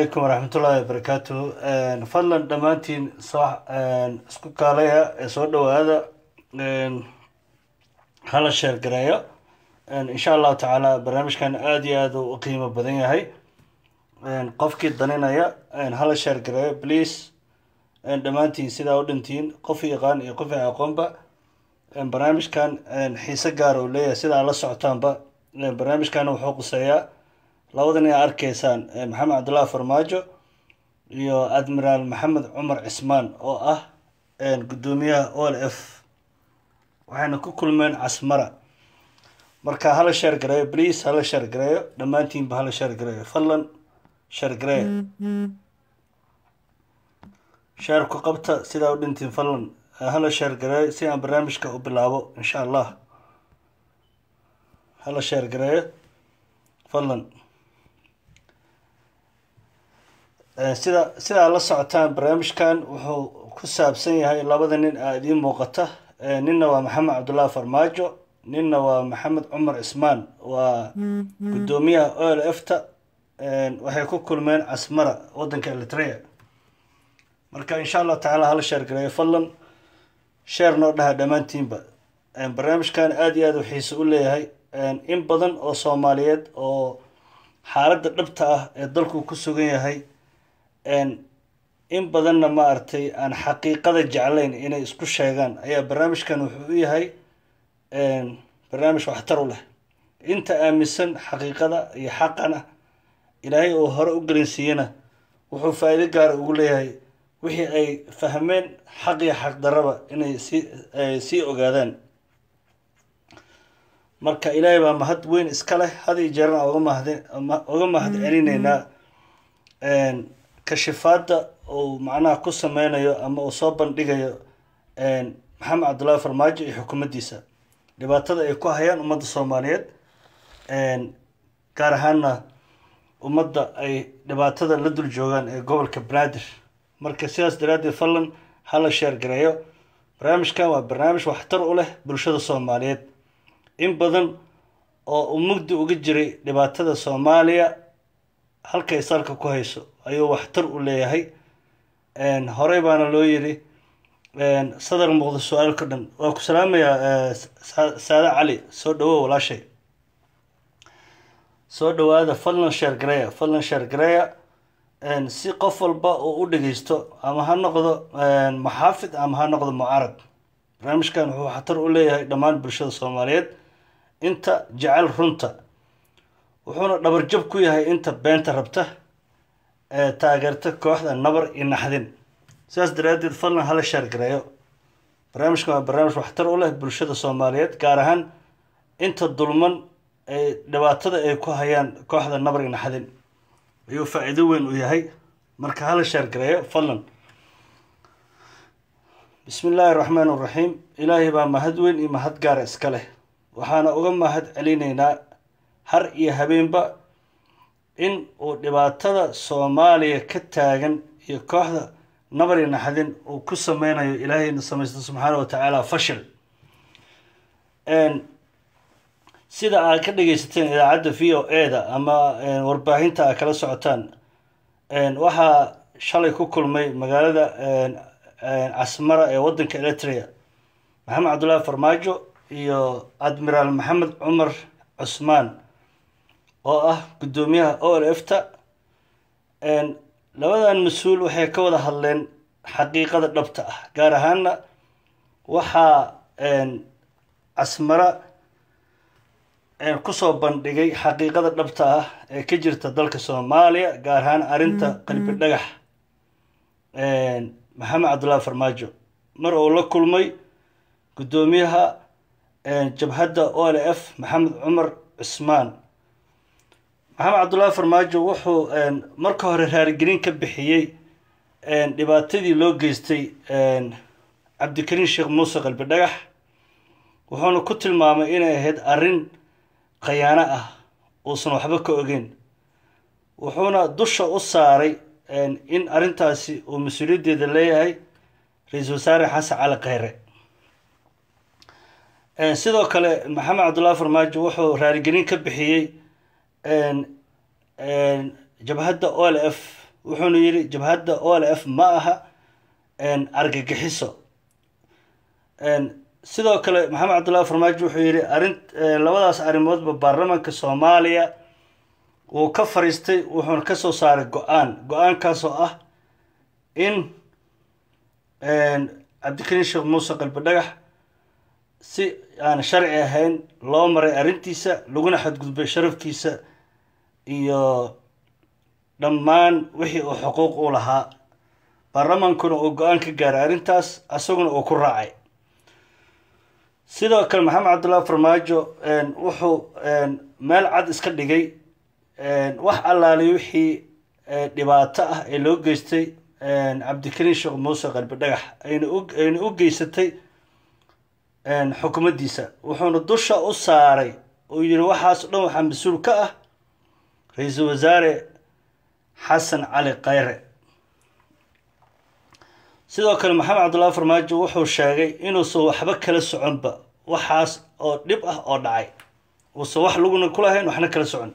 calaykum waraxmatullaahi wabarakaatu fadlan dhammaantiin soo isku kaalaya ee soo dhawaada hala gareeyo insha allahu tacaala barnaamijkan aada iyo aada u qiimo badan yahay qofkii daninaya hala gareeyo please dhammaantiin sidaa u dhintiin qof yaqaan iyo qof aqoonba barnaamijkan xiise gaar uu leeyahay sidaa la socotaanba barnaamijkan wuxuu quseeyaa labadan ay arkaysaan eh, maxamed cabdullahi farmaajo iyo admiraal maxamed cumar cismaan oo ah eh, guddoomiyaha o l f waxayna ku kulmeen casmara marka hala sheer gareeyo please hala sheer gareeyo dhammaantiinba hala sheer gareeyo fadlan sheer gareey sheerku qabta sidaa u dhintiin fadlan eh, hala sheer gareeyo si aan barnaamijka u bilaabo insha allah hala sheer gareeyo fadlan Eh, sida sidaa la socotaan barnaamijkan wuxuu ku saabsan yahay labada nin aa idiin muuqata eh, ninna waa maxamed cabdullaahi farmaajo ninna waa maxamed cumar cismaan waa mm-hmm. guddoomiyaha o l olfta eh, waxay ku kulmeen casmara wadanka eritrea marka insha allahu tacaala hala sheer sheergareeyo fadlan sheer noo dhaha dhammaantiinba barnaamijkan aada iyo aad u xiise u leeyahay in badan oo soomaaliyeed oo xaaladda dhabta ah ee dalku ku sugan yahay in badanna maaragtay aan xaqiiqada jeclayn inay isku sheegaan ayaa barnaamijkan wuxuu u yahay barnaamij waxtar u leh inta aaminsan xaqiiqada iyo xaqana ilaahay oo hore u gelinsiiyena wuxuu faa'iido gaara ugu leeyahay wixii ay fahmeen xaq iyo xaq darraba inay sii sii ogaadaan marka ilaahay baa mahad weyn iska leh had iyo jeerna oga mahad oga mahad celinaynaa mm-hmm kashifaada uu macnaha ku sameynayo ama uu soo bandhigayo maxamed cabdullaahi farmaajo iyo xukuumaddiisa dhibaatada ay ku hayaan ummadda soomaaliyeed gaar ahaanna ummadda ay dhibaatada la dul joogaan ee gobolka banaadir marka sidaas daraaddeed fallan hala sheer gareeyo barnaamijkan waa barnaamij waxtar u leh bulshada soomaaliyeed in badan oo uu mugdi uga jiray dhibaatada soomaaliya halkay salka ku hayso ayuu waxtar u leeyahay horey baana loo yidhi sadar muuqda su-aal ka dhan waa ku salaamayaa eh, saade cali soo dhawo walaashay soo dhawaada fadlan sheer gareya fadlan sheer gareya si qof walba oo u dhegeysto ama ha noqdo maxaafid ama ha noqdo mucarab barnaamijkan wuxuu waxtar u leeyahay dhammaan bulshada soomaaliyeed inta jecel runta wuxuuna dhabarjab ku yahay inta beenta rabta ee taageerta kooxda nabar iyo naxdin sidaas daraaddeed fadlan hala shaargareeyo barnaamijkan waa barnaamij waxtar u leh bulshada soomaaliyeed gaar ahaan inta dulman ee dhibaatada ay ku hayaan kooxda nabar iyo naxdin ayuu faa weyn u yahay marka hala shaargareeyo fadlan bismi illaahi raxmaan iraxiim ilaahay baa mahad weyn iyo mahad gaara iska leh waxaana uga mahad celinaynaa har iyo habeenba in uu dhibaatada soomaaliya ka taagan iyo kooxda nabari naxdin uu ku sameynayo ilaahayna samaysto subxaana wa tacaala fashil sida aad ka dhegeysateen idaacadda v o e da ama warbaahinta aad kala socotaan waxaa shalay ku kulmay magaalada casmara ee wadanka eritrea maxamed cabdullaahi farmaajo iyo admiraal maxamed cumar cusmaan oo ah guddoomiyaha o l f ta labadan mas-uul waxay ka wada hadleen xaqiiqada dhabta ah gaar ahaana waxaa casmara kusoo bandhigay xaqiiqada dhabta ah ee ka jirta dalka soomaaliya gaar ahaan arrinta mm-hmm. qalbi dhagax maxamed cabdullaahi farmaajo mar uu la kulmay guddoomiyaha jabhadda o l f maxamed cumar cusmaan maxamed cabdullaahi farmaajo wuxuu marka hore raarigelin ka bixiyey dhibaatadii loo geystay cabdikariin sheekh muuse qalbi dhagax wuxuuna ku tilmaamay inay ahayd arrin khayaano ah uusan waxba ka ogeyn wuxuuna dusha u saaray in arrintaasi uu mas-uuliyaddeeda leeyahay ra-iisul wasaare xasan cali kheyre sidoo kale maxamed cabdullaahi farmaajo wuxuu raarigelin ka bixiyey jabhadda o l f wuxuuna yidhi jabhadda o l f ma aha argagixiso sidoo kale maxamed cabdullahi farmaajo wuxuu yidhi arin e, labadaas arrimoodba baarlamaanka soomaaliya wuu ka fariistay wuxuuna ka soo saaray go-aan go-aankaasoo ah in cabdikariin sheekh muuse qalbi dhagax si aan sharci ahayn loo maray arrintiisa laguna xadgudbay sharafkiisa iyo dhammaan wixii uu xuquuq u lahaa baarlamaankuna uu go-aan ka gaaray arrintaas isaguna uu ku raacay sidoo kale maxamed cabdullahi farmaajo wuxuu meel cad iska dhigay wax allaali wixii e, dhibaato ah ee loo geystay cabdikariin sheekh muuse qalbi dhagax ayna u geysatay xukumaddiisa wuxuuna dusha u saaray uu yihi waxaas o dhan waxaa mas-uul ka ah ra-iisul wasaare xasan cali khayre sidoo kale maxamed cabdullaahi farmaajo wuxuu sheegay inuusan waxba kala soconba waxaas oo dhib ah oo dhacay uusan wax luguna kulahayn waxna kala socon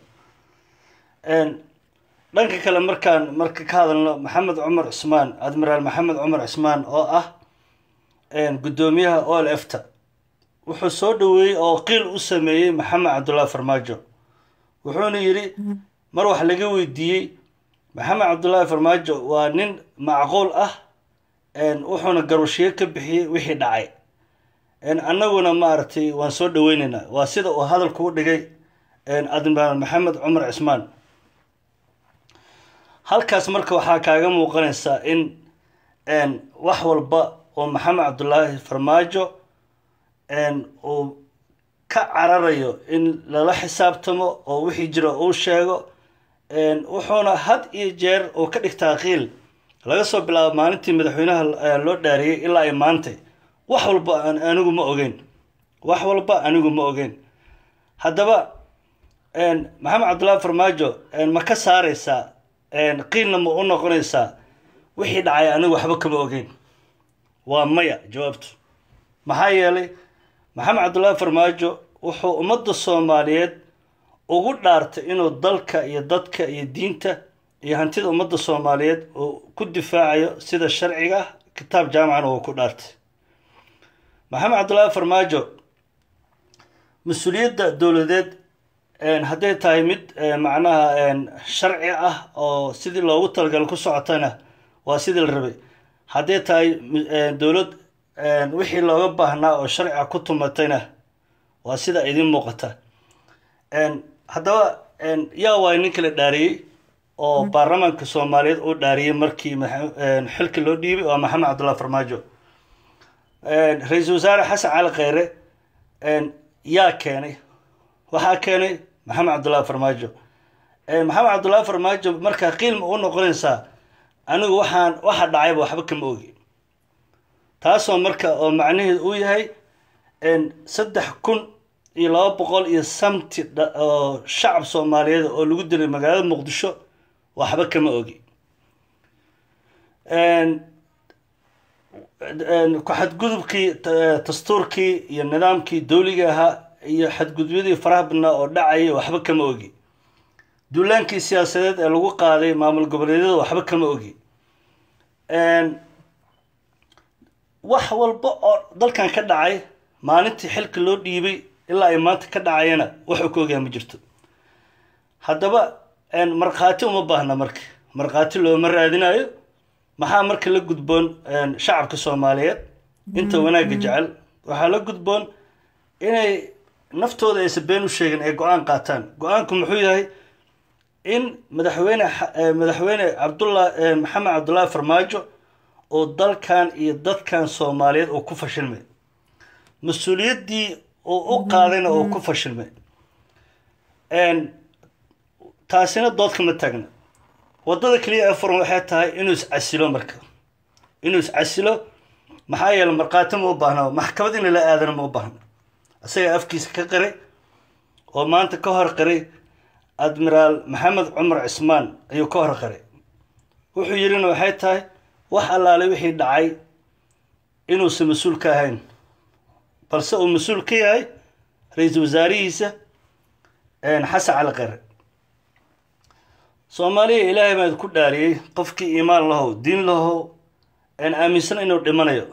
dhanka kale markaan marka ka hadalno maxamed cumar cusmaan admiraal maxamed cumar cusmaan oo ah guddoomiyaha ol efta wuxuu soo dhaweeyey oo qiil u sameeyey maxamed cabdullaahi farmaajo wuxuuna yidhi mar wax laga weydiiyey maxamed cabdullaahi farmaajo waa nin macquul ah wuxuuna garwashiyo ka bixiyey wixii dhacay annaguna maaragtay waan soo dhaweyneynaa waa sida uu hadalku u dhigay admiraal maxamed cumar cismaan halkaas marka waxaa kaaga muuqanaysaa in wax walba oo maxamed cabdullaahi farmaajo uu ka cararayo in lala xisaabtamo oo wixii jira uu sheego wuxuuna had iyo jeer uu ka dhigtaa kiil laga soo bilaabo maalintii madaxweynaha loo dhaariyay ilaa ay maantay wax walba anigu ma ogeyn wax walba anigu ma ogeyn haddaba maxamed cabdullaahi farmaajo ma ka saareysaa qiilna ma u noqonaysaa wixii dhacay anigu waxba kama ogeyn waa maya jawaabtu maxaa yeelay maxamed cabdullaahi farmaajo wuxuu ummadda soomaaliyeed ugu dhaartay inuu dalka iyo dadka iyo diinta iyo hantida ummadda soomaaliyeed uu ku difaacayo sida sharciga kitaab jaamacana uu ku dhaartay maxamed cabdullahi farmaajo mas-uuliyadda dowladeed hadday tahay mid macnaha sharci ah oo sidii loogu talagalo ku socotana waa sidii la rabay hadday tahay dowlad wixii looga baahnaa oo sharciga ah ku tumatayna waa sida idin muuqata haddaba yaa waay nin kala dhaariyey oo mm-hmm. baarlamaanka soomaaliyeed uu dhaariyey markii xilka loo dhiibay waa maxamed cabdullahi farmaajo ra-iisul wasaare xasan cali kheyre yaa keenay waxaa keenay maxamed cabdullahi farmaajo maxamed cabdullahi farmaajo markaa qiilma u noqonaysaa anigu waxaan waxa dhacayba waxba kama ogi taasoo marka oo macnaheedu uu yahay saddex kun iyo laba boqol iyo samti oo shacab soomaaliyeed oo lagu dilay magaalada muqdisho waxba kama ogi xadgudubkii dastuurkii iyo nidaamkii dawliga ahaa iyo xadgudubyadii faraha badnaa oo dhacayay waxba kama ogi duulaankii siyaasadeed ee lagu qaaday maamul goboleedyada waxba kama ogi wax walba oo dalkan ka dhacay maalintii xilka loo dhiibay ilaa ay maanta ka dhacayana wax u koogayaa ma jirto haddaba markhaati uma baahna marka markhaati looma raadinayo maxaa marka la gudboon shacabka soomaaliyeed mm-hmm. inta wanaagga mm-hmm. jecel waxaa la gudboon inay naftooda ayse been u sheegeen ay go-aan qaataan go-aanku muxuu yahay in madaxweyne madaxweyne cabdullah maxamed cabdullaahi farmaajo oo dalkan iyo dadkan soomaaliyeed uu ku fashilmay mas-uuliyaddii oo u qaadayna oo ku fashilmay taasina doodka ma taagna waddada keliya ee furan waxay tahay inuu iscasilo marka inuu iscasilo maxaa yeele markhaati ma u baahna maxkamad in la aadana ma u baahna isagaa afkiisa ka qiray oo maanta ka hor qiray admiraal maxamed cumar cismaan ayuu ka hor qiray wuxuu yidhina waxay tahay wax allaale wixii dhacay inuusan mas-uul ka ahayn balse uu mas-uul ka yahay ra-iisul wasaarihiisa xasan cali qare soomaaliya ilaahay baad ku dhaariyey qofkii iimaan lahow diin lahow aaminsan inuu dhimanayo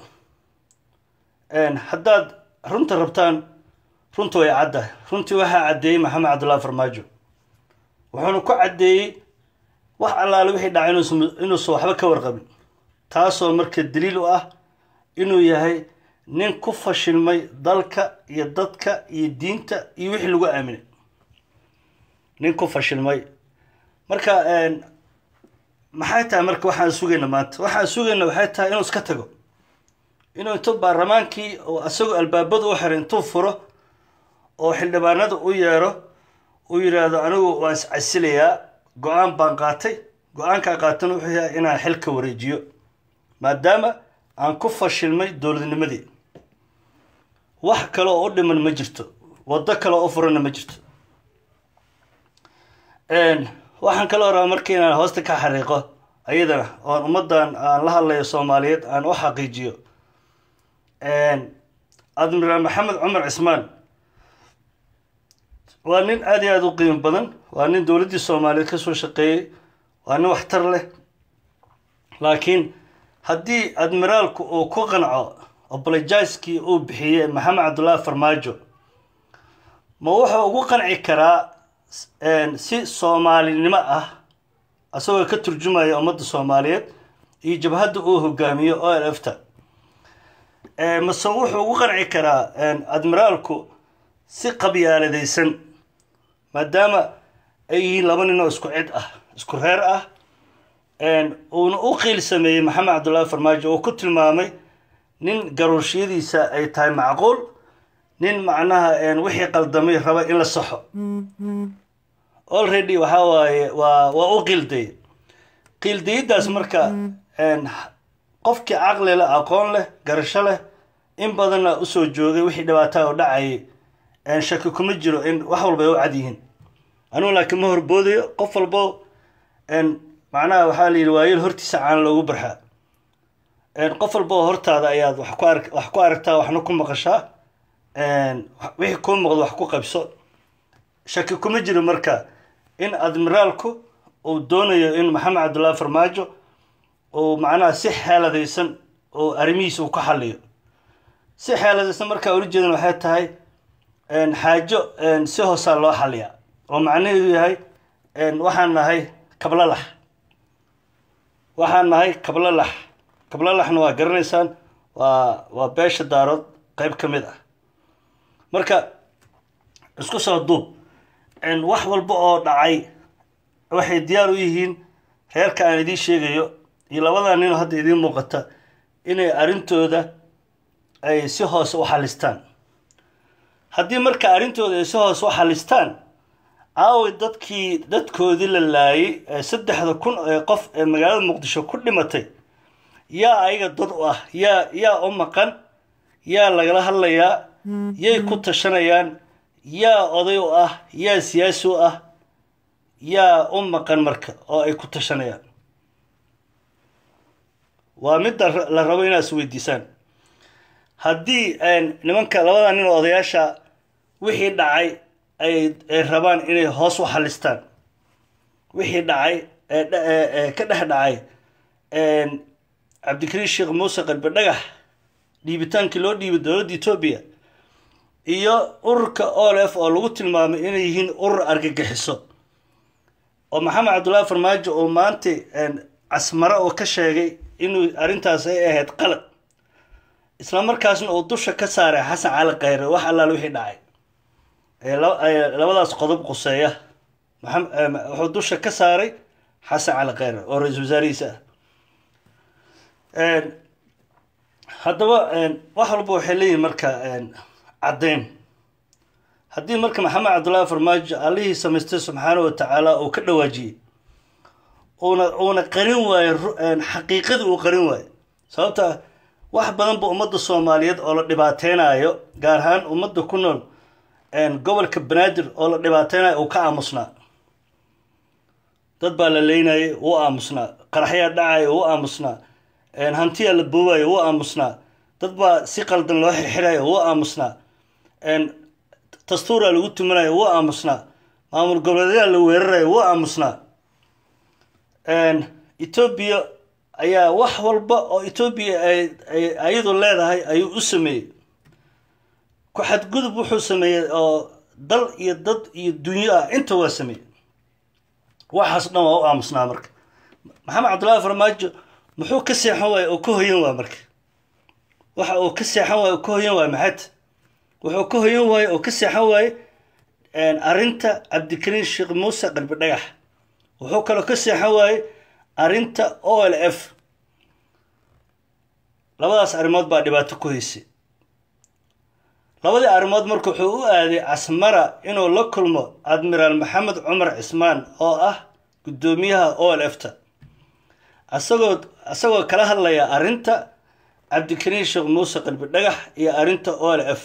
haddaad runta rabtaan runta way caddahay runtii waxaa caddeeyey maxamed cabdullahi farmaajo wuxuuna ku caddeeyey wax allaale wixii dhacay inuusan waxba ka warqabin taasoo marka daliil u ah inuu yahay nin ku fashilmay dalka iyo dadka iyo diinta iyo wixii lagu aaminay nin ku fashilmay marka maxay tahay marka waxaan sugayna maanta waxaan sugayna waxay tahay inuu iska tago inuu intu baarlamaankii oo isagoo albaabada u xiray intuu furo oo xildhibaanada u yeero uu yidhaahdo anigu waan iscasilayaa go-aan baan qaatay go-aankaa qaatan wuxuu yahay inaan xilka wareejiyo maadaama aan ku fashilmay dowladnimadii wax kale oo u dhiman ma jirto waddo kale oo u furanna ma jirto waxaan kaloo rabaa marka inaan hoosta ka xariiqo iyadana oon ummaddan aan la hadlayo soomaaliyeed aan u xaqiijiyo admiraal maxamed cumar cismaan waa nin aad iyo aada u qiimo badan waa nin dowladdii soomaaliyeed kasoo shaqeeyey waa nin waxtar leh laakiin haddii admiraalku uu ku qanco apologiskii uu bixiyey maxamed cabdullaahi farmaajo ma wuxuu ugu qanci karaa si soomaalinimo ah isagoo ka turjumaya ummadda soomaaliyeed iyo jabhadda uu hogaamiyo o l f ta mase wuxuu ugu qanci karaa admiraalku si qabyaaladaysan maadaama ay yihiin laba nin oo isku cid ah isku reer ah uuna u qiil sameeyey maxamed cabdullaahi farmaajo oo ku tilmaamay nin garooshyadiisa ay tahay macquul nin macnaha wixii qaldamay raba in la saxo already waxaa waaye waa waa u qilday qiildayiddaas marka qofkii caqli leh aqoon leh garasho leh in badanna usoo joogay wixii dhibaataa oo dhacayay shaki kuma jiro in wax walba ay u cad yihiin anugu laakiin ma horboodayo qof walbo macnaha waxaa la yidhi waayel hortiisa caan loogu barxaa qof walboo hortaada ayaad wax ku arag wax ku aragtaa waxna ku maqashaa wixii kuu muuqdo wax ku qabso shaki kuma jiro marka in admiraalku uu doonayo in maxamed cabdullaahi farmaajo uu macnaha si xeeladaysan oo arrimihiisa uu ka xaliyo si xeeladaysan markaa ula jeedan waxay tahay xaajo si hoosaa loo xaliyaa oo macnaheedu yahay waxaan nahay kablalax waxaan nahay kablalax kablalaxna waa garanaysaan waa waa beesha daarood qeyb ka mid ah marka isku soo duub wax walba oo dhacay waxay diyaar u yihiin reerka aan idiin sheegayo iyo labadaa nin oo hadda idiin muuqata inay arrintooda ay si hoose u xalistaan haddii marka arrintooda ay si hoose u xalistaan aaway dadkii dadkoodii la laayay ee saddexda kun ee qof ee magaalada muqdisho ku dhimatay yaa ayaga dad u ah yaa yaa u maqan yaa lagala hadlayaa yay ku tashanayaan yaa oday u ah yaa siyaasi u ah yaa u maqan marka oo ay ku tashanayaan waa midda la rabo inaad is weydiisaan haddii nimanka labada nin oo odayaasha wixii dhacay ay rabaan inay hoos u xalistaan wixii dhacay ka dhex dhacay cabdikariin sheekh muuse qarbe dhagax dhiibitaankii loo dhiibay dowladda etoobiya iyo ururka f oo lagu tilmaamay inay yihiin urur argagixiso oo maxamed cabdullaahi farmaajo oo maanta casmare oo ka sheegay inuu arrintaas ay ahayd qalad isla markaasna uu dusha ka saaray xasan cali khayre wax allaale wixii dhacay labadaas qodob quseeya wuxuu dusha ka saaray xasan cali khayre oo ra-iisul wasaarihiisa ah haddaba wax walba waxay leeyihin marka caddeyn haddii marka maxamed cabdullahi farmaajo allihii samaystay subxaanah watacaala uu ka dhawaajiyey uuna uuna qarin waayo xaqiiqadii uu qarin waayo sababta wax badan ba ummadda soomaaliyeed oo la dhibaateynaayo gaar ahaan ummadda ku nool gobolka banaadir oo la dhibaateynayo uu ka aamusnaa dad baa la leynayay uu aamusnaa qaraxyaa dhacaya uu aamusnaa hantiyaa la boobayo waa aamusnaa dad baa si qaldan loo xirxirayo waa aamusnaa dastuuraa lagu tumanayo waa aamusnaa maamul goboleedyaa la weerarayo waa aamusnaa etoobiya ayaa wax walba oo etoobiya ayadu leedahay ayuu u sameeyey ku xadgudub wuxuu sameeyey oo dal iyo dad iyo dunyo ah inta waa sameeyey waxaas dhan waa u aamusnaa marka maxamed cabdullaahi farmaajo muxuu ka seexan waaya oo ka hoyan waaya marka waxa uu ka seexan waaya oo ka hoyan waaya maxaad wuxuu ka hoyan waaya oo ka seexan waaye arrinta cabdikariin sheekh muuse qalbi dhagax wuxuu kaloo ka seexan waaye arrinta o l f labadaas arrimood baa dhibaato ku haysay labadii arrimood marka wuxuu u aaday casmara inuu la kulmo admiraal maxamed cumar cismaan oo ah guddoomiyaha o l f ta isagood isagoo kala hadlaya arrinta cabdikariin sheekh muuse qalbi dhagax iyo arrinta o l f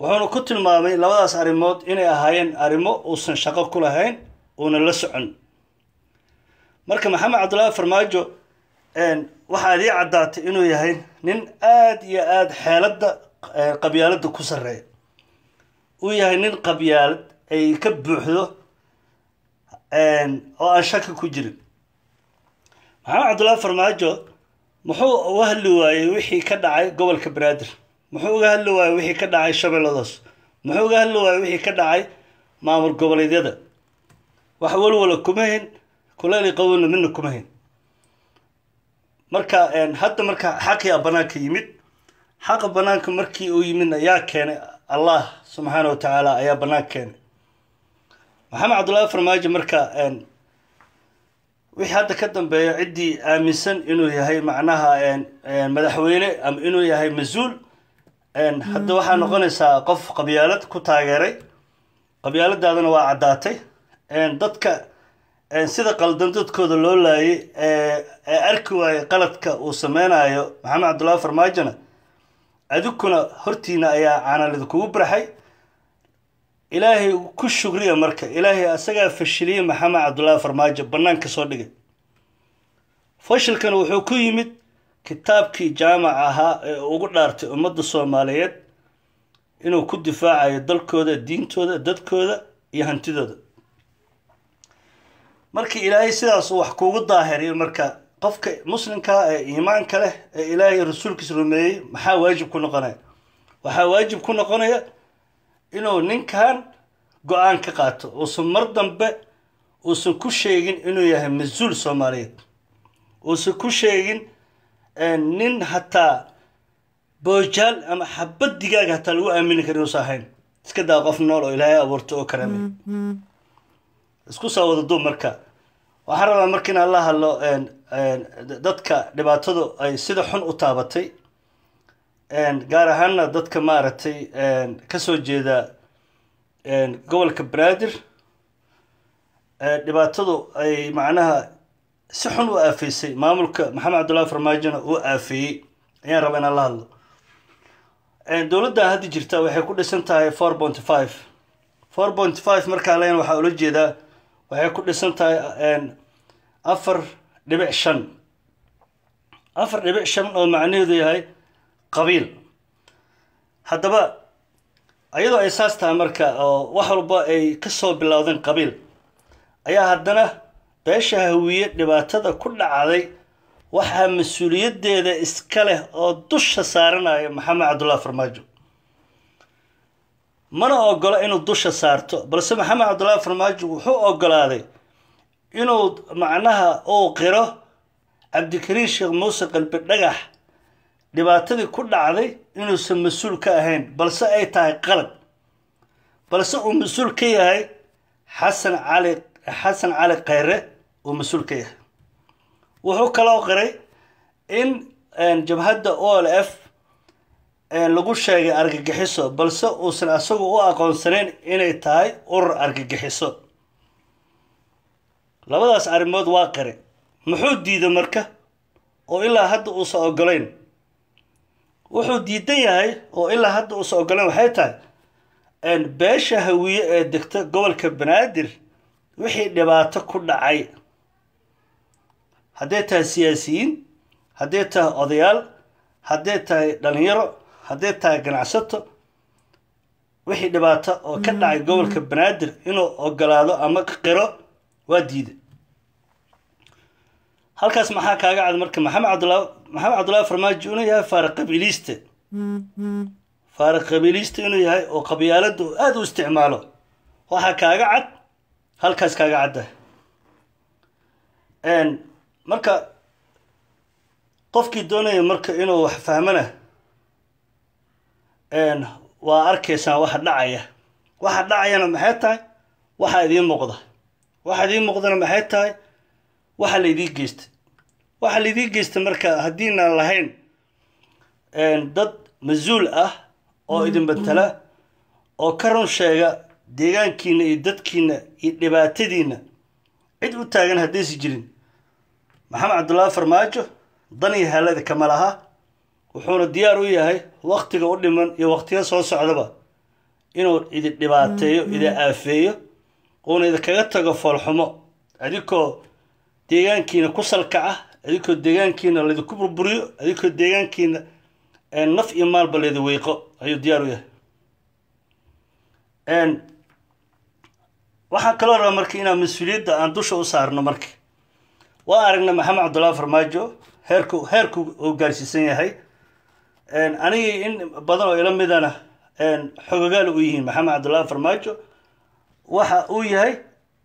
wuxuuna ku tilmaamay labadaas arrimood inay ahaayeen arrimo uusan shaqo ku lahayn uuna la socon marka maxamed cabdullaahi farmaajo waxaad ii caddaatay inuu yahay nin aad iyo aada xeeladda qabyaaladda ku sarreeya uu yahay nin qabyaalad ay ka buuxdo oo aan shaki ku jirin maxamed cabdullaahi farmaajo muxuu uga hadli waayey wixii ka dhacay gobolka banaadir muxuu uga hadli waayey wixii ka dhacay shabeelladaas muxuu uga hadli waayey wixii ka dhacay maamul goboleedyada wax walwala kumahayn hin kuleyli midna kumahayn marka hadda marka xaqii a banaanka yimid xaqa banaanka markii uu yimidna ayaa keenay allah subxaana wa tacaala ayaa banaanka keenay maxamed cabdullaahi farmaajo marka wixii hadda ka dambeeya ciddii aaminsan inuu yahay macnaha madaxweyne ama inuu yahay masuul hadda waxaa mm-hmm. noqonaysaa qof qabyaalad ku taageeray qabyaaladaadana waa caddaatay dadka sida qaldan dadkooda loo laayay ee arki waaya qaladka uu sameynayo maxamed cabdullaahi farmaajona adigkuna hortiina ayaa kugu barxay ilaahay ku shugriya marka ilaahay asagaa fashiliyey maxamed cabdullaahi farmaajo bannaanka soo dhigay fashilkan wuxuu ku yimid kitaabkii jaamac ahaa ee ugu dhaartay ummadda soomaaliyeed inuu ku difaacayo dalkooda diintooda dadkooda iyo hantidooda markii ilaahay sidaasuu wax kuugu daahiriyo marka qofka muslimkaa ee iimaanka leh ee ilaahay rasuulkiis rumeeyey maxaa waajib ku noqonaya waxaa waajib ku noqonaya inuu ninkan go-aan ka qaato uusan mar dambe uusan ku sheegin inuu yahay mas-uul soomaaliyeed uusan ku sheegin eh, nin hataa boojaal ama xabad digaaga hataa lagu aamini kara inuusa ahayn iska daa qof nool oo ilaahay abuurto oo karame mm, mm. isku soo wada duub marka waxaan rabaa marka in aan la hadlo eh, eh, dadka dhibaatadu ay sida xun u taabatay gaar ahaana dadka maaragtay kasoo jeeda gobolka banaadir dhibaatadu ay macnaha si xun u aafeysay maamulka maxamed cabdullahi farmaajona uu aafeeyey ayaan rabaa inaan la hadlo dowladda hadda jirta waxay ku dhisan tahay four point five four point five markaa len waxaa ula jeedaa waxay ku dhisan tahay afar dhibic shan afar dhibic shan oo macnaheedu yahay qabiil haddaba iyadoo ay saas tahay marka oo wax walba ay ka soo bilowdeen qabiil ayaa haddana beesha hawiye dhibaatada ku dhacday waxaa mas-uuliyaddeeda iska leh oo dusha saaranaya maxamed cabdullahi farmaajo mana ogola inuu dusha saarto balse maxamed cabdullaahi farmaajo wuxuu ogolaaday inuu macnaha uu qiro cabdikariin sheekh muuse qalbi dhagax dhibaatadii ku dhacday inuusan mas-uul ka ahayn balse ay tahay qalad balse uu mas-uul ka yahay xasan cali xasan cali kheyre uu mas-uul ka yahay wuxuu kaloo qiray in jabhadda o l f lagu sheegay argagixiso balse uusan asagu u aqoonsanayn inay tahay urur argagixiso labadaas arrimood waa qiray muxuu diiday marka oo ilaa hadda uusan ogolayn wuxuu diidan yahay oo ilaa hadda uusan ogolan waxay tahay beesha hawiye ee degta gobolka banaadir wixii dhibaato ku dhacay hadday tahay siyaasiyiin hadday tahay odayaal hadday tahay dhalinyaro hadday tahay ganacsato wixii dhibaato oo ka mm-hmm. dhacay gobolka banaadir inuu ogolaado ama qiro waa diiday halkaas maxaa kaaga cad marka maxamed cabdullah maxamed cabdullahi farmaajo inuu yahay faara qabiiliiste faara qabiiliiste inuu yahay oo qabyaalada aada u isticmaalo waxaa kaaga cad halkaas kaaga cadda marka qofkii doonaya marka inuu wax fahmana waa arkaysaa waxa dhacaya waxa dhacayana maxay tahay waxaa idiin muuqda waxaa idiin muuqdana maxay tahay waxaa la idiin geystay waxaa laidii geystay marka haddiinaan lahayn dad masuul ah oo idin matala mm-hmm, mm-hmm. oo ka run sheega deegaankiina iyo dadkiina iyo dhibaatadiina cid u taagan haddaysi jirin maxamed cabdullaahi farmaajo dan iyo haalada kama laha wuxuuna diyaar u yahay waktiga u dhiman iyo waktiga soo socdaba inuu idi dhibaateeyo mm-hmm. idi aafeeyo uuna idinkaga tago foolxumo adigoo deegaankiina ku salkaca adinkoo deegaankiina laydinku burburiyo adinkoo deegaankiina naf iyo maalba laydi weyqo ayuu diyaar u yahay waxaan kaloo rabaa marka inaan mas-uuliyadda aan dusha u saarno marka waa aragna maxamed cabdullahi farmaajo heerku heerku uu gaarsiisan yahay anigii in badan oo ila midana xogogaal u yihiin maxamed cabdullahi farmaajo waxa uu yahay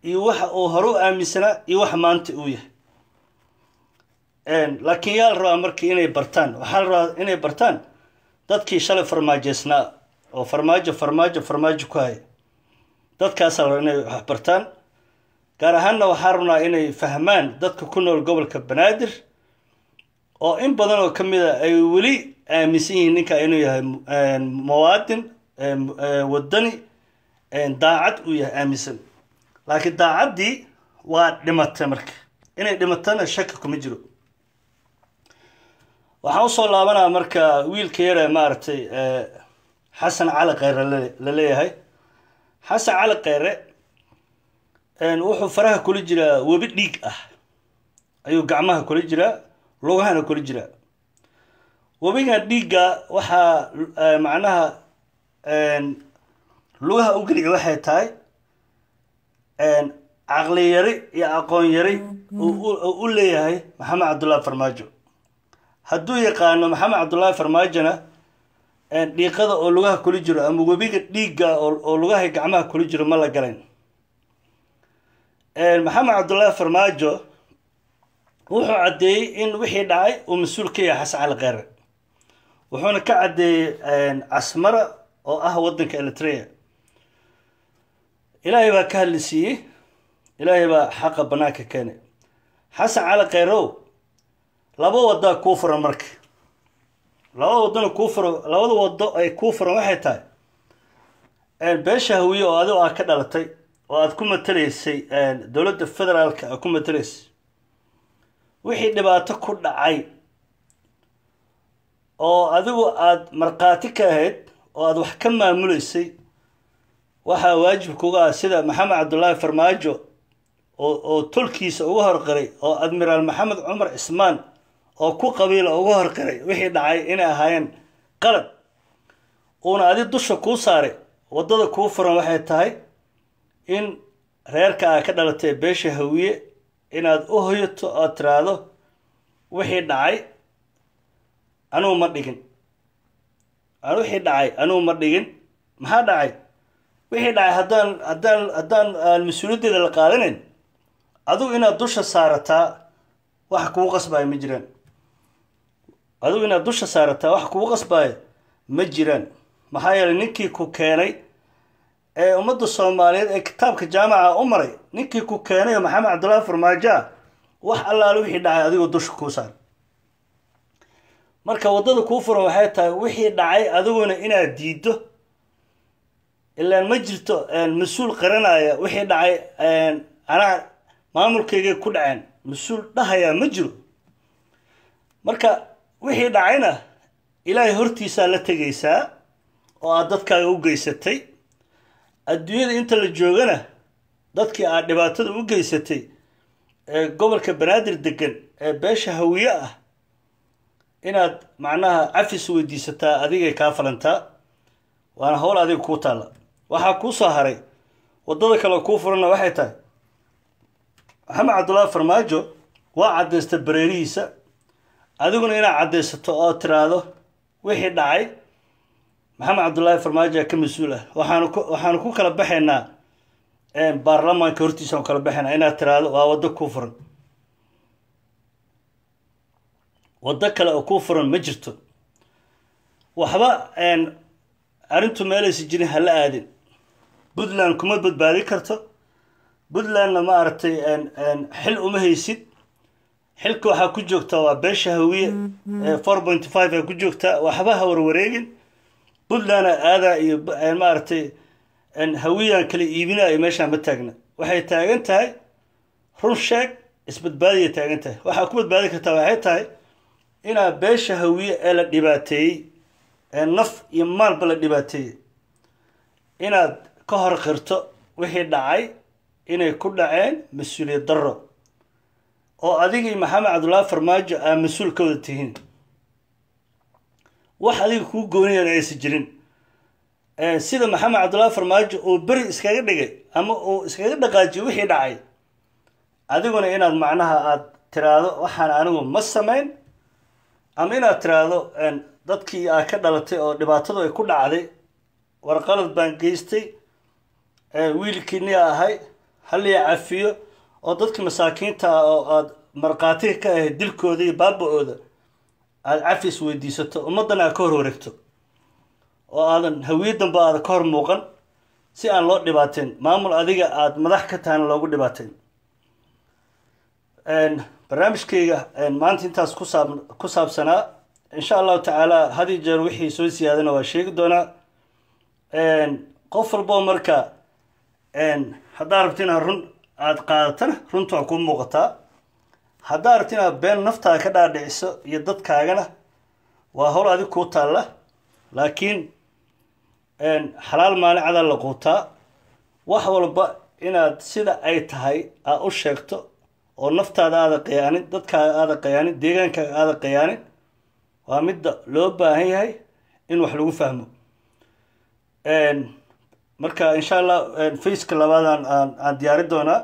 iyo waxa uu hore u aaminsanaa iyo waxa maanta uu yahay laakiin yaa la rabaa markii inay bartaan waxaa la rabaa inay bartaan dadkii shalay farmaajeysnaa oo farmaajo farmaajo farmaajo ku haya dadkaasa la inay wax bartaan gaar ahaanna waxaa runaa inay fahmaan dadka ku nool gobolka banaadir oo in badan oo ka mid a ah ay weli aaminsan yihiin ninkaa inuu yahay muwaadin wadani daacad uu yahay aaminsan laakiin daacaddii waa dhimatay marka inay dhimatana shaki kuma jiro waxaa usoo laabanaa marka wiilka yare maaragtay xasan cali kheyre la leeyahay xasan cali kheyre wuxuu faraha kula jiraa webi dhiig ah ayuu gacmaha kula jiraa lugahana kula jiraa webiga dhiigga waxaa macnaha lugaha u gelici waxay tahay caqli yari iyo aqoon yari u leeyahay maxamed cabdullahi farmaajo hadduu yaqaano maxamed cabdullaahi farmaajona dhiiqada oo lugaha kula jiro ama webiga dhiigga oo lugahay gacmaha kula jiro ma la galayn maxamed cabdullaahi farmaajo wuxuu caddeeyey in wixii dhacay uu mas-uul ka yahay xasan cali kheyre wuxuuna ka caddeeyey casmara oo ah waddanka eritrea ilaahay baa ka hadli siiyey ilaahay baa xaqa bannaanka keenay xasan cali kheyrow laba wadaa kuu furan ah marka labada wadana kuu furan labada wado ay kuu furan ah waxay tahay beesha hawiye oo adigo aad ka dhalatay oo aada ku mateleysay dowladda federaalka aa ku mateleysay wixii dhibaato ku dhacay oo adigu aada markhaati ka ahayd oo aada wax ka maamuleysay waxaa waajib kuga ah sida maxamed cabdullaahi farmaajo oo oo tolkiisa uga horqaray oo admiraal maxamed cumar cismaan oo ku qabiila oo uga horqiray wixii dhacay inay ahaayeen qalab uuna adi dusha kuu saaray waddada kuu furan waxay tahay in reerka aa ka dhalatay beesha hawiye inaad u hoyato oo tiraahdo wixii dhacay anuu ma dhigin wixii dhacay anuu ma dhigin maxaa dhacay wixii dhacay haddaan haddaan haddaan aan ah, mas-uuliyaddeeda la qaadanayn adigu inaad dusha saarataa wax kugu qasbaya ma jiraan adugu inaad dusha saarataa wax kugu qasbaayo ma jiraan maxaa yeelay ninkii ku keenay ee ummadda soomaaliyeed ee kitaabka jaamaca u maray ninkii ku keenay oo maxamed cabdullaahi farmaajo wax allaale wixii dhacay adigoo dusha kuu saar marka waddada kuu furan waxay tahay wixii dhacay adiguna inaad diiddo ilaan ma jirto mas-uul qaranaya wixii dhacay anaa maamulkaygay ku dhaceen mas-uul dhahayaa ma jiro marka wixii dhacayna ilaahay hortiisaa la tegaysaa oo aad dadkaaga u geysatay adduunyada inta la joogana dadkii aad dhibaatada u geysatay ee gobolka banaadir degan ee beesha hawiye ah inaad macnaha cafis weydiisataa adigay kaa falantaa waana howl adiga kuu taalla waxaa kuu soo haray waddada kale kuu furanna waxay tahay maxamed cabdullaahi farmaajo waa caddaystay bareerihiisa adiguna inaad caddaysato oo tiraahdo wixii dhacay maxamed cabdullaahi farmaajo ka mas-uul ah waxaanu ku waxaanu ku kala baxaynaa baarlamaanka hortiisaan kala baxaynaa inaad tiraahdo waa waddo kuu furan waddo kale oo kuu furan ma jirto waxba arrintu meelaysi jirin hala aadin puntland kuma badbaadin karto puntlandna maaragtay xil uma haysid xilka waxaa ku joogta waa beesha hawiye mm, mm. four point five a ku joogta waxba ha warwareegin puntland aadaa iyo maaragtay hawiyaan kala iibinaayo meeshaan ma taagna waxay taagan tahay run sheeg isbadbaadiyay taagan tahay waxaa ku badbaadi kartaa waxay tahay inaa beesha hawiye ee la dhibaateeyey ee naf iyo maalba la dhibaateeyey inaad ka hor qirto wixii dhacay inay ku dhaceen mas-uuliyad darro oo adigii maxamed cabdullaahi farmaajo aa mas-uul ka wada tihiin wax adiga kuu gooniyana aysan jirin sida maxamed cabdullaahi farmaajo uu beri iskaga dhigay ama uu iskaga dhaqaajiyo wixii dhacay adiguna inaad macnaha aada tiraahdo waxaan anigu ma samayn ama inaad tiraahdo dadkii aa ka dhalatay oo dhibaatadu ay ku dhacday war qalad baan geystay wiilkiini ahay haliya cafiyo oo dadka masaakiinta ah oo aad markhaati ka ahayd dilkooda iyo baaba-ooda aada cafi weydiisato ummaddana aad ka hor wareegto oo aadan hawiidanba aada ka hor muuqan si aan loo dhibaateen maamul adiga aada madax ka tahana loogu dhibaateen barnaamijkayga maanta intaas kusaab ku saabsanaa insha allahu tacaala had iyo jeer wixii soo siyaadana waa sheegi doonaa qof walboo marka haddaa rabto inaan run aada qaadatan runta waa kuu muuqataa haddaa aragti inaad been naftaada ka dhaadhiciso iyo dadkaagana waa howl adig kuu taalla laakiin xalaal maanicadaa la quutaa wax walba inaad sida ay tahay aa u sheegto oo naftaada aada qiyaanin dadkaaga aada qiyaanin deegaankaaga aada qiyaanin waa midda loo baahan yahay in wax lagu fahmo marka insha allah eh, faska labadan aan diyaarin doonaa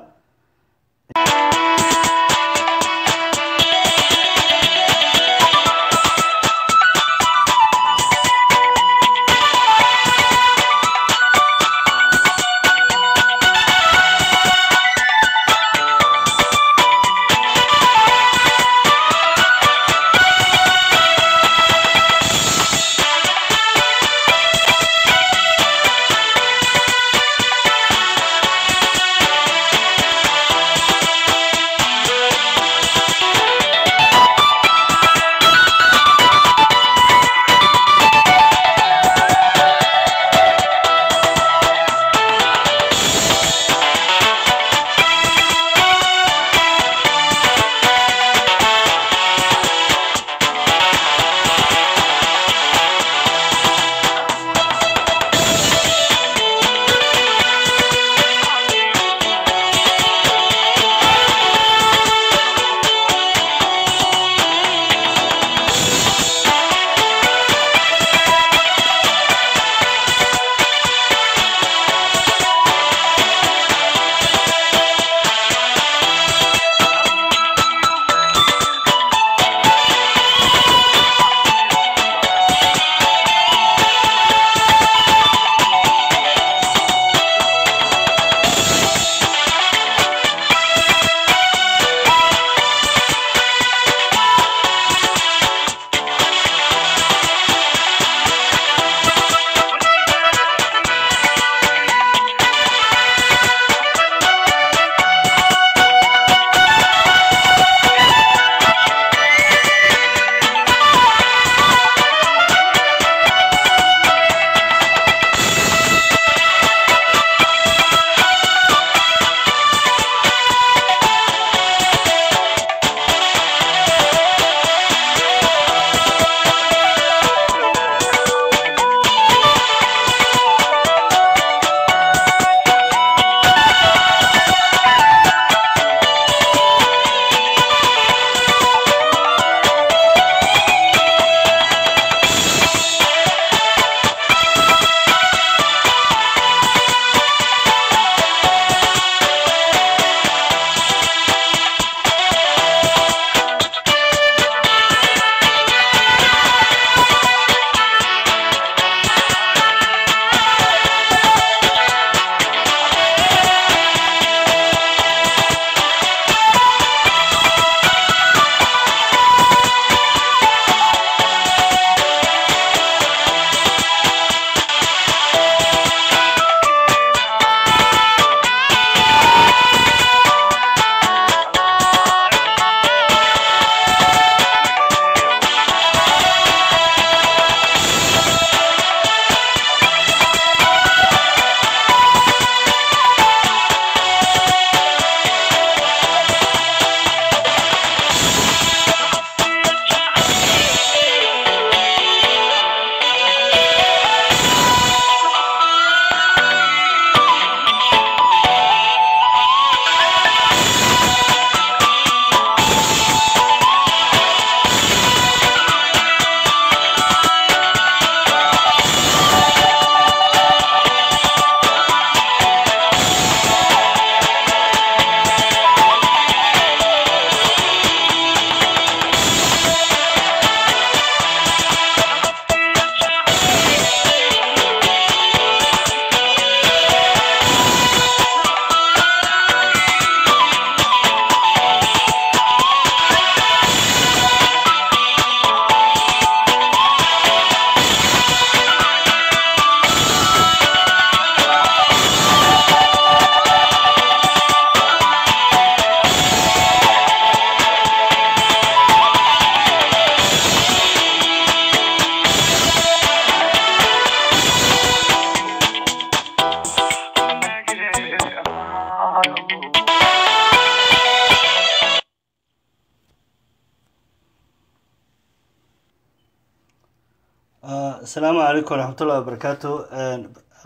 calaykum waraxmatullahi wabarakaatu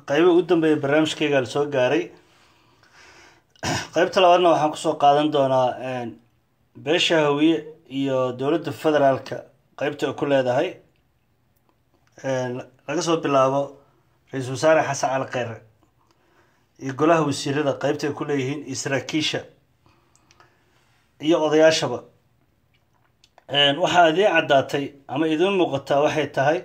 qeybo ugu dambeeya barnaamijkeyga la soo gaaray qeybta labaadna waxaan kusoo qaadan doonaa beesha hawiye iyo dowladda federaalka qeybta ku leedahay laga soo bilaabo ra-iisul wasaare xasan cali kheyre iyo golaha wasiirada qeybta ay ku leeyihiin iyo saraakiisha iyo odayaashaba waxaa idiin caddaatay ama idiin muuqataa waxay tahay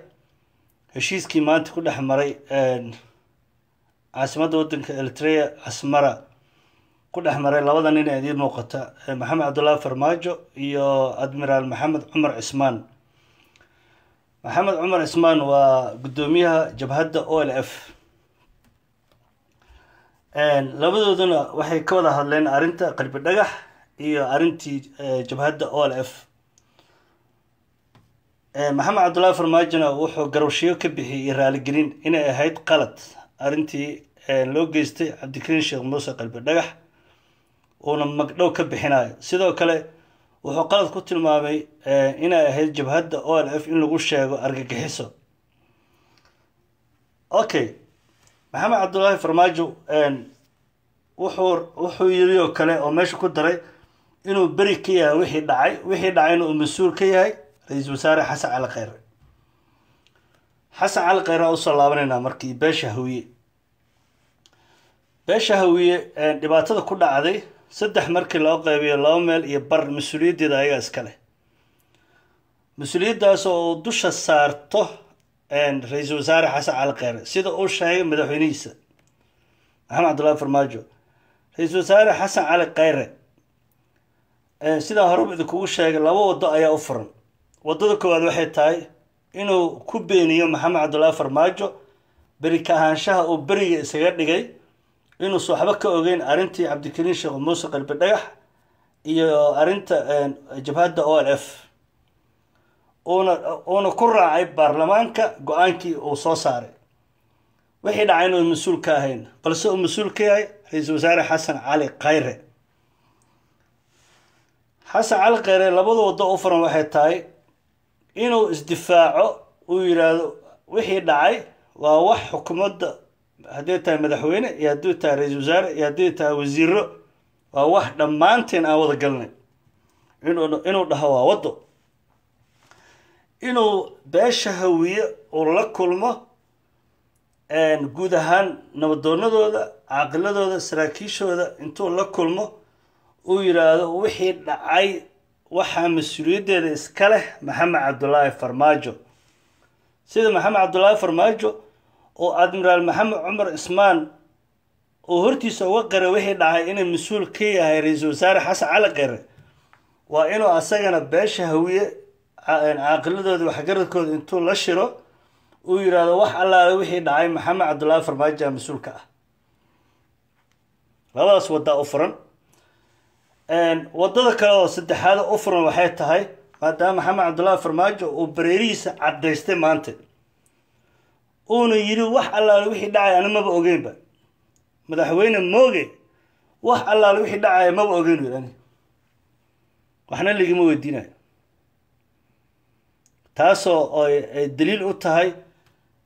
heshiiskii maanta ku dhex maray caasimadda wadanka eritrea asmara ku dhex maray labada nin ee idiin muuqata maxamed cabdullaahi farmaajo iyo admiraal maxamed cumar cismaan maxamed cumar cismaan waa guddoomiyaha jabhadda o l f labadooduna waxay ka wada hadleen arrinta qalbi dhagax iyo arrintii jabhadda o l f Eh, maxamed cabdullaahi farmaajona wuxuu garwashiyo ka bixiyay iyo raaligelin inay ahayd qalad arrintii eh, loo geystay cabdikariin sheekh muuse qalbi dhagax uuna magdhow ka bixinayo sidoo kale wuxuu qalad ku tilmaamay eh, inay ahayd jabhadda o l f in lagu sheego argagixiso okay maxamed cabdullaahi farmaajo wuxuu wuxuu yiri oo kale oo meesha ku daray inuu beri ka yahay wixii dhacay wixii dhacayna uu mas-uul ka yahay ra-iisul wasaare xasan cali kheyre xasan cali kheyre waa usoo laabanaynaa markii beesha hawiye beesha hawiye dhibaatada ku dhacday saddex markii loo qeybiyo laba meel iyo bar mas-uuliyaddeeda ayagaa iska leh mas-uuliyaddaas oo dusha saarto ra-iisul wasaare xasan cali kheyre sida uu sheegay madaxweynihiisa maxamed cabdullahi farmaajo ra-iisul wasaare xasan cali kheyre sidaa horeba idinkugu sheegay laba waddo ayaa u furan waddada koowaad waxay tahay inuu ku beeniyo maxamed cabdullaahi farmaajo berika ahaanshaha uu beriga isaga dhigay inuusa waxba ka ogeyn arrintii cabdikariin sheekh muuse qalbi dhagax iyo arrinta jabhadda o l f uuna uuna ku raacay baarlamaanka go-aankii uu soo saaray wixii dhacay inuu mas-uul ka ahayn balse uu mas-uul ka yahay ra-iisul wasaare xasan cali khayre xasan cali khayre labada waddo u furan waxay tahay inuu isdifaaco uu yidhaahdo wixii dhacay waa wax xukumadda hadday tahay madaxweyne iyo hadduu tahay ra iisal wasaare iyo haddii tahay wasiiro waa wax dhammaanteen aan wada galnay inuu dhaho waa waddo inuu beesha hawiye uu la kulmo guud ahaan nabadoonadooda caaqiladooda saraakiishooda intuu la kulmo uu yidhaahdo wixii dhacay waxaa mas-uuliyaddeeda iska leh maxamed cabdulaahi farmaajo sida maxamed cabdulaahi farmaajo oo admiraal maxamed cumar cismaan oo hortiisa uga qira wixii dhacay inay mas-uul ka yahay ra-iisul wasaare xasan cali qire waa inuu asagana beesha hawiye caaqiladoodii waxgaradkooda intuu la shiro uu yidhaahdo wax allaale wixii dhacay maxamed cabdulaahi farmaajo aa mas-uulka ah labadaas wadaa u furan waddada kale oo saddexaad u furan waxay tahay maadaama maxamed cabdullaahi farmaajo uu bareerihiisa caddaystay maanta uuna yidhi wax allaale wixii dhacaya ani maba ogeynba madaxweyne mooge wax allaale wixii dhacaya maba ogeyn yidhi ani waxna ligima weydiinayo taasoo ay daliil u tahay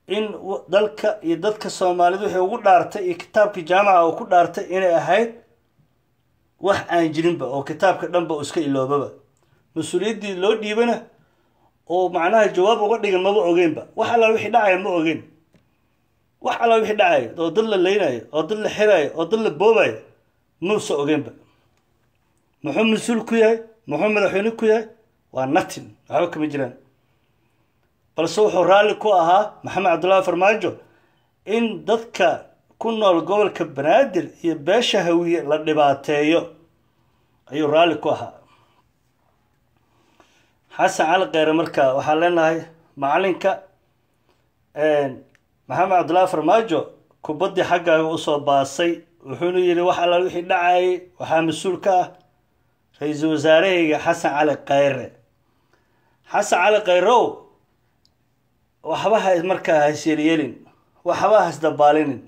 in dalka iyo dadka soomaalidu wixii ugu dhaartay iyo kitaabkii jaamaca uu ku dhaartay inay ahayd wax aan jirinba oo kitaabka dhanba iska iloobaba mas-uuliyaddii loo dhiibana oo macnaha jawaab uga dhigan maba ogeynba wax alla wixii dhacaya ma ogeyn wax alla wixii dhacaya oo dad la leynayo oo dad la xiraayo oo dad la boobayo mausa ogeynba muxuu mas-uul ku yahay muxuu madaxweyne ku yahay waa natin waxba kama jiraan balse wuxuu raalli ku ahaa maxamed cabdullaahi farmaajo in dadka ku nool gobolka banaadir iyo beesha hawiye la dhibaateeyo ayuu raalli ku ahaa xasan cali kheyre markaa waxaan leenahay macalinka maxamed cabdullahi farmaajo kubaddii xaggaaga usoo baasay wuxuuna yidhi wax alla wixii dhacayay waxaa mas-uul ka ah ra-iisul wasaarahayga xasan cali kheyre xasan cali kheyrow waxba ha markaa has yeelyeelin waxba hasdabaalinin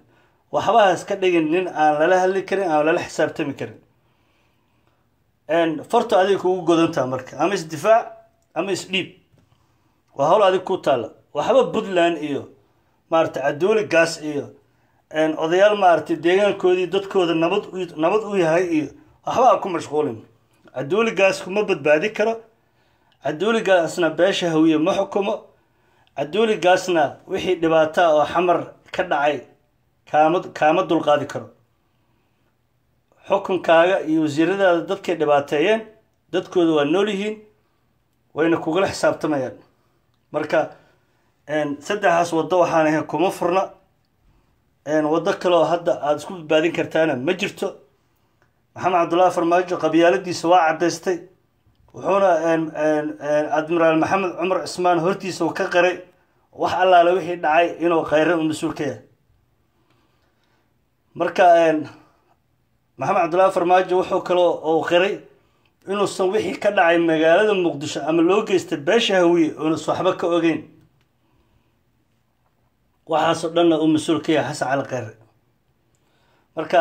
waxbahaas ka dhigin nin aan lala hadli karin aan lala xisaabtami karin farto adiga kugu godantaa marka ama isdifaac ama isdhiib waa hawl adig ku taalla waxba puntland iyo maarata cadooli gaas iyo odayaal maarata deegaankoodii dadkooda nabad nabad u yahay iyo waxba a ku mashquulin cadooli gaasku ma badbaadi karo cadooli gaasna beesha hawiye ma xukumo cadooli gaasna wixii dhibaataa oo xamar ka dhacay kaama kaama dulqaadi karo xukunkaaga iyo wasiiradaada dadkay dhibaateeyeen dadkooda waa noolyihiin wayna kugala xisaabtamayaan marka saddexaas waddo waxaan ahay kuma furna waddo kaleoo hadda aada isku badbaadin kartaana ma jirto maxamed cabdullahi farmaajo qabyaaladiisa waa caddaystay wuxuuna admiraal maxamed cumar cismaan hortiisa uu ka qaray wax allaale wixii dhacay inuu khayran u mas-uul ka yahay marka maxamed cabdullaahi farmaajo wuxuu kaloo uu qiray inuusan wixii ka dhacay magaalada muqdisho ama loo geystay beesha hawiye oonus waxba ka ogeyn waxaasoo dhanna uu mas-uul ka yahay xasan cali qare marka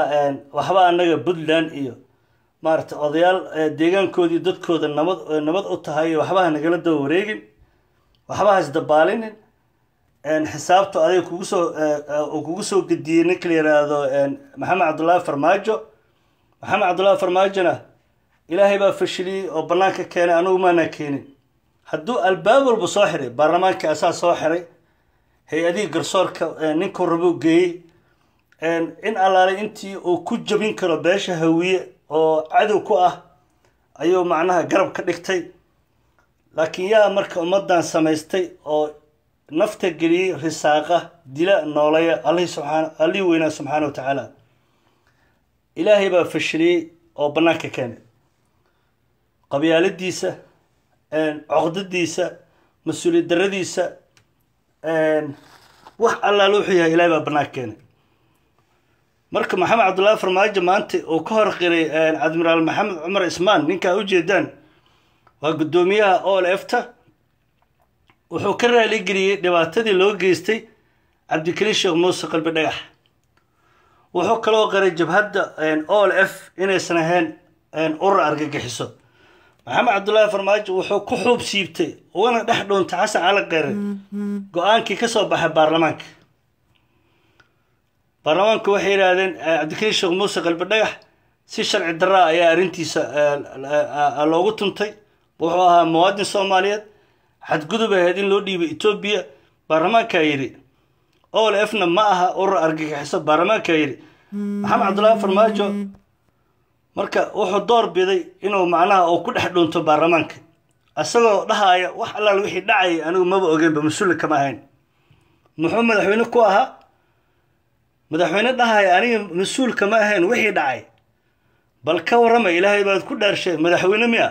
waxba annaga puntland iyo maaragtay odayaal deegaankoodii dadkooda nabad nabad u tahay waxbaha nagala daba wareegin waxbaha isdabaalinin xisaabtu adiga kugu soo eh, eh, kugu soo gediyey ninka la yihaahdo maxamed cabdullaahi farmaajo maxamed cabdullaahi farmaajona ilaahay baa fashiliyey oo banaanka keenay anugu maanaa keenin hadduu albaab walba soo xiray baarlamaanka asaa soo xiray hay-adihii garsoorka eh, ninka rabuu geeyey in allaalay intii uu ku jabin karo beesha hawiye oo cadow ku ah ayuu macnaha garab ka dhigtay laakiin yaa marka ummaddan samaystay oo nafta geliyey risaaqa dila noolaya allihii weynaa subxaana wa tacaala ilaahay baa fashiliyey oo bannaanka keenay qabyaaladiisa coqdadiisa mas-uuliyad darradiisa wax allaal wuxuu yahay ilahay baa bannaanka keenay marka maxamed cabdullahi farmaajo maanta uu ka hor qiray admiraal maxamed cumar cismaan ninkaa ujeedaan waa guddoomiyaha o l efta wuxuu ka raaligeliyey dhibaatadii loo geystay cabdikaliin sheekh muuse qalbi dhagax wuxuu kaloo qaray jabhadda ol f inaysan ahayn urra argagixiso maxamed cabdulaahi farmaajo wuxuu ku xuub siibtay ugana dhex dhuuntay xasan cali qeyre go-aankii ka soo baxay baarlamaanka baarlamaanku waxay yidhaahdeen cabdikaliin eh, sheekh muuse qalbi dhagax si sharci daraa ayaa arrintiisa eh, eh, loogu tuntay wuxuu ahaa muwaadin soomaaliyeed xadgudub ahayd in loo dhiibay etoobiya baarlamaanka yidhi olfna ma aha urur argagixiso baarlamaanka yidhi maxamed cabdulaahi farmaajo marka wuxuu door biday inuu macnaha uu ku dhex dhunto baarlamaanka isagoo dhahaaya wax allaal wixii dhacaya anigu maba ogeynba mas-uulin kama ahayn muxuu madaxweyne ku ahaa madaxweyne dhahaya aniga mas-uulka ma ahayn wixii dhacay bal ka warramay ilaahay baad ku dhaarshay madaxweyne miya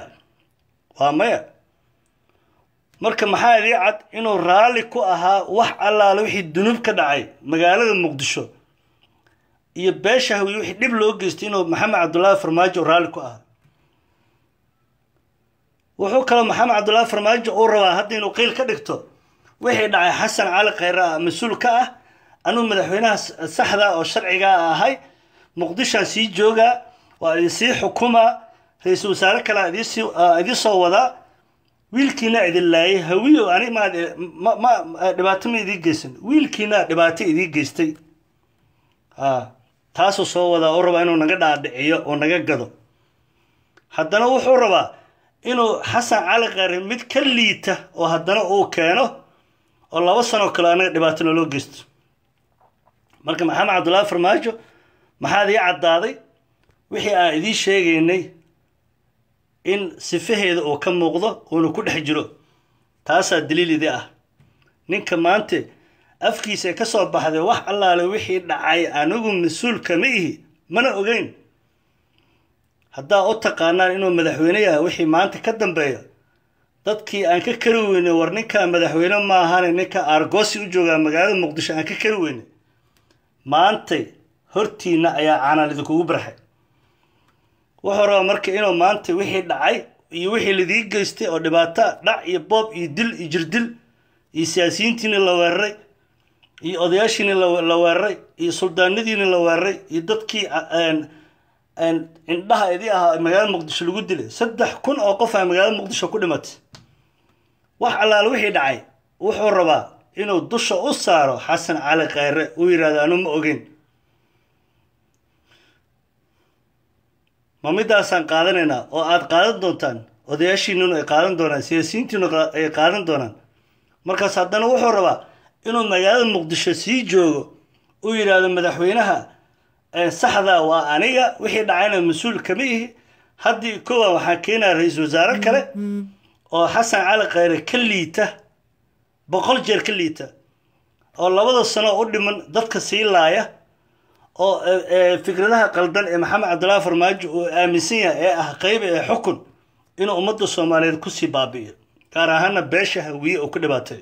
waa maya marka maxaa idii cad inuu raalli ku ahaa wax allaale wixii dunuub ka dhacay magaalada muqdisho iyo beesha hawiye wixii dhib loo geystay inuu maxamed cabdullaahi farmaajo raalli ku ahaa wuxuu kaloo maxamed cabdullaahi farmaajo uu rabaa hadda inuu qiil ka dhigto wixii dhacay xasan cali khayre ah, mas-uul ka ah anuu madaxweynaha saxda oo sharcigaa ah ahay muqdishoaan sii joogaa waa sii xukumaa ra-iisul wasaare kale ah idiisoo wadaa wiilkiina idin laayay hawiyo ani ma dhibaato ma idii geysan wiilkiina dhibaato idii geystay a taasuu soo wadaa u rabaa inuu naga dhaadhiciyo oo naga gado haddana wuxuu rabaa inuu xasan cali qari mid ka liita oo haddana uu keeno oo laba sanoo kale anaga dhibaato naloo geysto marka maxamed cabdullaahi farmaajo maxaad ii caddaaday wixii aan idii sheegaynay in sifaheeda uu ka muuqdo uuna ku dhex jiro taasaa daliilidi ah ninka maanta afkiisa ka soo baxday wax allaale wixii dhacay anigu mas-uul kama ihi mana ogeyn haddaa u taqaanaan inuu madaxweyne yahay wixii maanta ka dambeeya dadkii aan ka kari weyne war ninkaa madaxweyne ma ninka argosi u joogaa magaalada muqdisho aan ka kari weyne maantay hortiinna ayaa canaan idinkugu barxay wuxuu rabaa marka inuu maanta wixii dhacay iyo wixii ladii geystay oo dhibaata dhac iyo boob iyo dil iyo jirdil iyo siyaasiyiintiini la weeraray iyo odayaashiini la weeraray iyo suldaanadiini la weeraray iyo dadkii cindhaha idii ahaa magaalada muqdisho lagu dilay saddex kun oo qof a magaalada muqdisho ku dhimatay wax allaala wixii dhacay wuxuu rabaa inuu dusha u saaro xasan cali kheyre uu yidhahdo anuu ma ogeyn ma midaasaan qaadanaynaa oo aada qaadan doontaan odayaashiinuna ay qaadan doonaan siyaasiyiintiinuna ay qaadan doonaan markaas haddana wuxuu rabaa inuu magaalada muqdisho sii joogo uu yidhaahdo madaxweynaha saxda waa aniga wixii dhacayna mas-uul kama ihi haddii kowa waxaan keenaya ra-iisul wasaare kale oo xasan cali khayre ka liita boqol jeer ka liita oo labada sano u dhiman dadka sii laaya oo eh, eh, fikradaha qaldan ee maxamed cabdillah farmaajo uu aaminsan yahay ee ah qeyb ee xukun inuu ummadda soomaaliyeed kusii baabi'iyo gaar ahaana beesha hawiye oo ku dhibaatay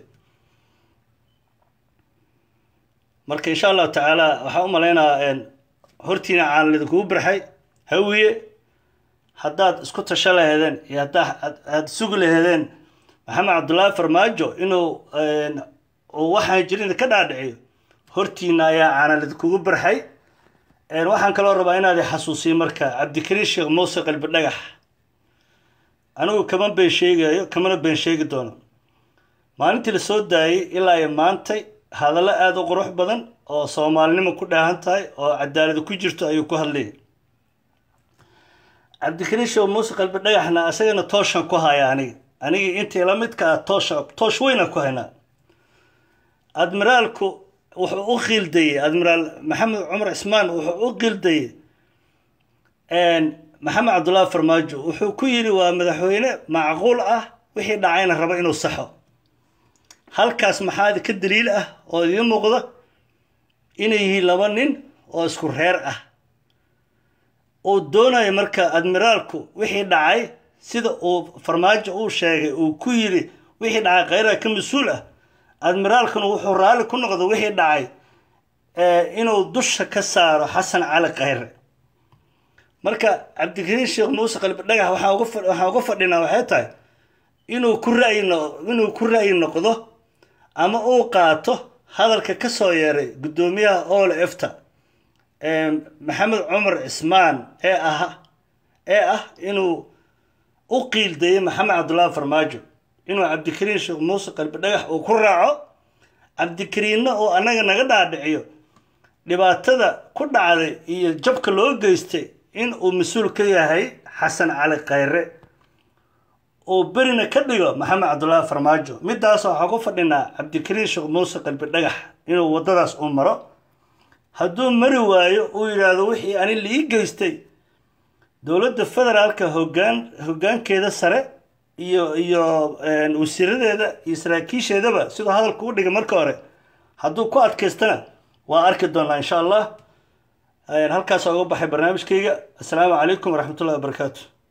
marka insha allahu tacaala waxaan u malaynayaa hortiina caan lidinkugu barxay hawiye haddaad isku tasho laheedeen iyo haddaad sugi laheedeen maxamed cabdullaahi farmaajo inuu waxaan jirin ka dhaadhiciyo hortiina ayaa caana lidinkugu barxay waxaan kaloo rabaa inaad xasuusiyo marka cabdikariin sheekh muuse qalbi dhagax anigu kama been sheegayo kamana been sheegi doono maalintii lasoo daayay ilaa iyo maantay hadallo aada u qurux badan oo soomaalinimo ku dheehan tahay oo cadaalada ku jirto ayuu ku hadlayay cabdikariin sheekh muuse qalbi dhagaxna isagana tooshan ku haya aniga anigii intii la midka ah toosh toosh weynaan ku haynaa admiraalku wuxuu u qildayey admiraal maxamed cumar cismaan wuxuu u qildayey maxamed cabdullahi farmaajo wuxuu ku yidhi waa madaxweyne macquul ah wixii dhacayna rabo inuu saxo halkaas maxaa ka daliil ah oo idiin muuqda inay yihiin laba nin oo isku reer ah uu doonayo marka admiraalku wixii dhacay sida uu farmaajo uu sheegay uu ku yidhi wixii dhacay kheyraha ka mas-uul ah admiraalkanu wuxuu raalli ku noqday wixii dhacay inuu dusha ka saaro xasan cali kayre marka cabdikariin sheekh muuse qalbi dhagax waxaan uga fadhinaa waxay tahay inuu ku ra'yino inuu ku ra'yi noqdo ama uu qaato hadalka ka soo yeeray guddoomiyaha all efta maxamed cumar cismaan ee aha ee ah inuu u qiildayay maxamed cabdullaahi farmaajo inuu cabdikariin sheekh muuse qalbidhagax uu ku raaco cabdikariinna uu annaga naga dhaadhiciyo dhibaatada ku dhacday iyo jabka loo geystay in uu mas-uul ka yahay xasan cali khayre oo berina ka dhigo maxamed cabdullaahi farmaajo midaas waxaa ku fadhinaa cabdikariin sheekh muuse qalbidhagax inuu waddadaas u maro hadduu mari waayo uu yidhaahdo wixii ani lii geystay dowladda federaalka hogaan hoggaankeeda sare iyo iyo wasiiradeeda iyo saraakiisheedaba siduu hadalka u dhigay marka hore hadduu ku adkaystana waa arki doonaa insha allah halkaas uga baxay barnaamijkayga assalaamu calaykum waraxmatullahi wabarakaatu